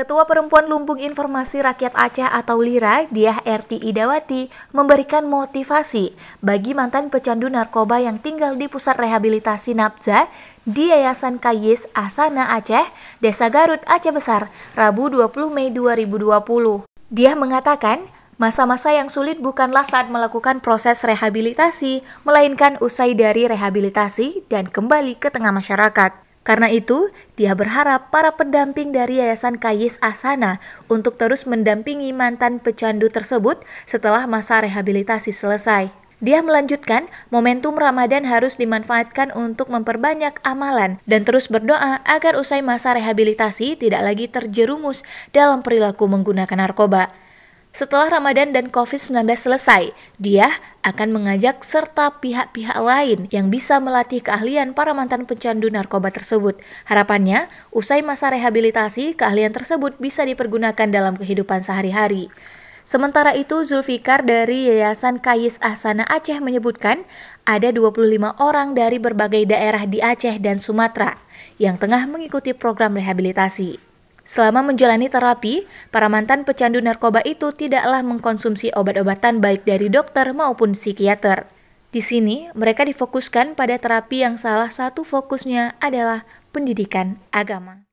Ketua Perempuan Lumbung Informasi Rakyat Aceh atau LIRA, Diah RT Idawati, memberikan motivasi bagi mantan pecandu narkoba yang tinggal di Pusat Rehabilitasi Napza di Yayasan Kayis Asana Aceh, Desa Garut, Aceh Besar, Rabu 20 Mei 2020. Diah mengatakan, Masa-masa yang sulit bukanlah saat melakukan proses rehabilitasi, melainkan usai dari rehabilitasi dan kembali ke tengah masyarakat. Karena itu, dia berharap para pendamping dari Yayasan Kayis Asana untuk terus mendampingi mantan pecandu tersebut setelah masa rehabilitasi selesai. Dia melanjutkan, momentum Ramadan harus dimanfaatkan untuk memperbanyak amalan dan terus berdoa agar usai masa rehabilitasi tidak lagi terjerumus dalam perilaku menggunakan narkoba. Setelah Ramadan dan COVID-19 selesai, dia akan mengajak serta pihak-pihak lain yang bisa melatih keahlian para mantan pecandu narkoba tersebut. Harapannya, usai masa rehabilitasi, keahlian tersebut bisa dipergunakan dalam kehidupan sehari-hari. Sementara itu, Zulfikar dari Yayasan Kayis Ahsana Aceh menyebutkan ada 25 orang dari berbagai daerah di Aceh dan Sumatera yang tengah mengikuti program rehabilitasi. Selama menjalani terapi, para mantan pecandu narkoba itu tidaklah mengkonsumsi obat-obatan baik dari dokter maupun psikiater. Di sini, mereka difokuskan pada terapi yang salah satu fokusnya adalah pendidikan agama.